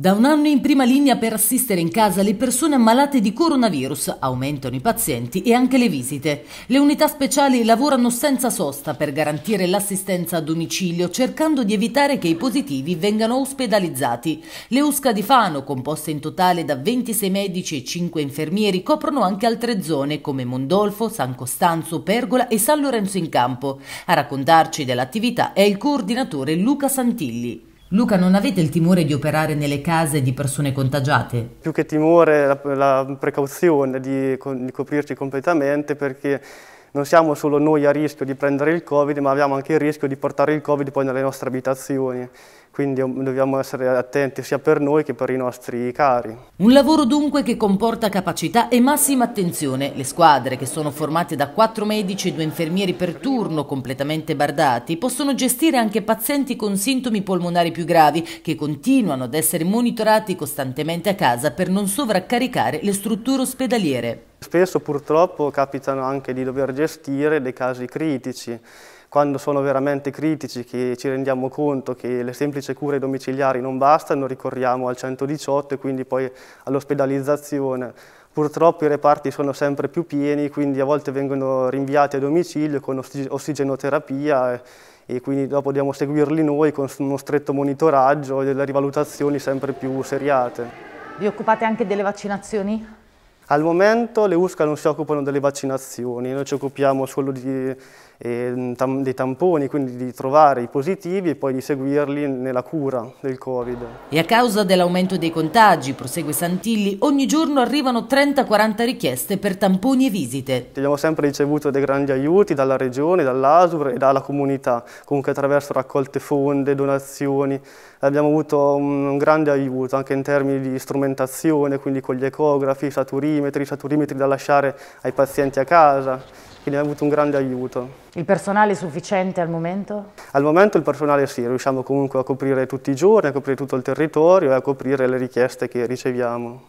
Da un anno in prima linea per assistere in casa le persone ammalate di coronavirus, aumentano i pazienti e anche le visite. Le unità speciali lavorano senza sosta per garantire l'assistenza a domicilio, cercando di evitare che i positivi vengano ospedalizzati. Le USCA di Fano, composte in totale da 26 medici e 5 infermieri, coprono anche altre zone come Mondolfo, San Costanzo, Pergola e San Lorenzo in Campo. A raccontarci dell'attività è il coordinatore Luca Santilli. Luca, non avete il timore di operare nelle case di persone contagiate? Più che timore, la, la precauzione di, di coprirci completamente perché non siamo solo noi a rischio di prendere il Covid, ma abbiamo anche il rischio di portare il Covid poi nelle nostre abitazioni. Quindi um, dobbiamo essere attenti sia per noi che per i nostri cari. Un lavoro dunque che comporta capacità e massima attenzione. Le squadre, che sono formate da quattro medici e due infermieri per turno, completamente bardati, possono gestire anche pazienti con sintomi polmonari più gravi, che continuano ad essere monitorati costantemente a casa per non sovraccaricare le strutture ospedaliere. Spesso purtroppo capitano anche di dover gestire dei casi critici, quando sono veramente critici che ci rendiamo conto che le semplici cure domiciliari non bastano, ricorriamo al 118 e quindi poi all'ospedalizzazione. Purtroppo i reparti sono sempre più pieni, quindi a volte vengono rinviati a domicilio con ossigenoterapia e quindi dopo dobbiamo seguirli noi con uno stretto monitoraggio e delle rivalutazioni sempre più seriate. Vi occupate anche delle vaccinazioni? Al momento le USCA non si occupano delle vaccinazioni, noi ci occupiamo solo di e, mm, tam, dei tamponi, quindi di trovare i positivi e poi di seguirli nella cura del Covid. E a causa dell'aumento dei contagi, prosegue Santilli, ogni giorno arrivano 30-40 richieste per tamponi e visite. Abbiamo sempre ricevuto dei grandi aiuti dalla Regione, dall'ASUR e dalla comunità, comunque attraverso raccolte fonde, donazioni. Abbiamo avuto un grande aiuto anche in termini di strumentazione, quindi con gli ecografi, saturimetri, saturimetri da lasciare ai pazienti a casa quindi è avuto un grande aiuto. Il personale è sufficiente al momento? Al momento il personale sì, riusciamo comunque a coprire tutti i giorni, a coprire tutto il territorio e a coprire le richieste che riceviamo.